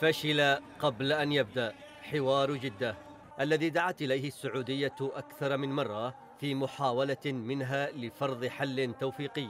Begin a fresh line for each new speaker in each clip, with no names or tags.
فشل قبل أن يبدأ حوار جدة الذي دعت إليه السعودية أكثر من مرة في محاولة منها لفرض حل توفيقي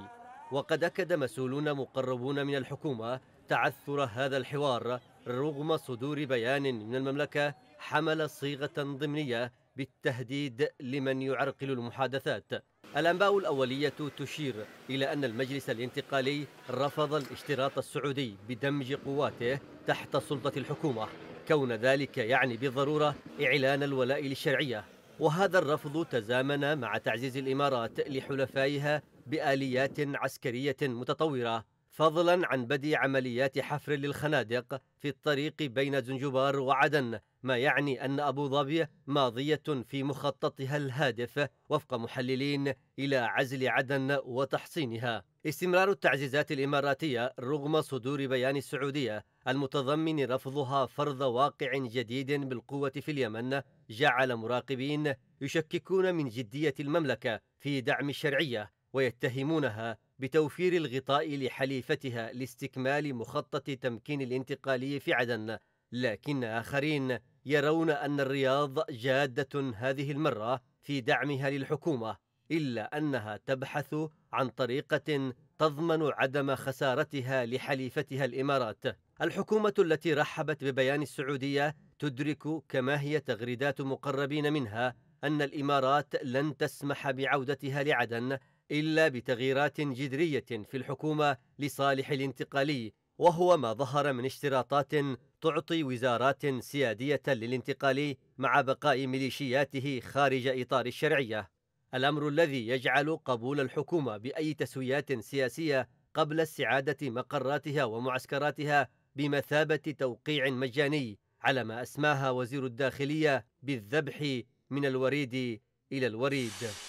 وقد أكد مسؤولون مقربون من الحكومة تعثر هذا الحوار رغم صدور بيان من المملكة حمل صيغة ضمنية بالتهديد لمن يعرقل المحادثات الأنباء الأولية تشير إلى أن المجلس الانتقالي رفض الاشتراط السعودي بدمج قواته تحت سلطة الحكومة كون ذلك يعني بالضرورة إعلان الولاء للشرعية وهذا الرفض تزامن مع تعزيز الإمارات لحلفائها بآليات عسكرية متطورة فضلا عن بدء عمليات حفر للخنادق في الطريق بين زنجبار وعدن ما يعني أن أبو ظبي ماضية في مخططها الهادف وفق محللين إلى عزل عدن وتحصينها استمرار التعزيزات الإماراتية رغم صدور بيان السعودية المتضمن رفضها فرض واقع جديد بالقوة في اليمن جعل مراقبين يشككون من جدية المملكة في دعم الشرعية ويتهمونها بتوفير الغطاء لحليفتها لاستكمال مخطط تمكين الانتقالي في عدن لكن آخرين يرون أن الرياض جادة هذه المرة في دعمها للحكومة إلا أنها تبحث عن طريقة تضمن عدم خسارتها لحليفتها الإمارات الحكومة التي رحبت ببيان السعودية تدرك كما هي تغريدات مقربين منها أن الإمارات لن تسمح بعودتها لعدن إلا بتغييرات جذرية في الحكومة لصالح الانتقالي وهو ما ظهر من اشتراطات تعطي وزارات سيادية للانتقال مع بقاء ميليشياته خارج إطار الشرعية الأمر الذي يجعل قبول الحكومة بأي تسويات سياسية قبل استعادة مقراتها ومعسكراتها بمثابة توقيع مجاني على ما أسماها وزير الداخلية بالذبح من الوريد إلى الوريد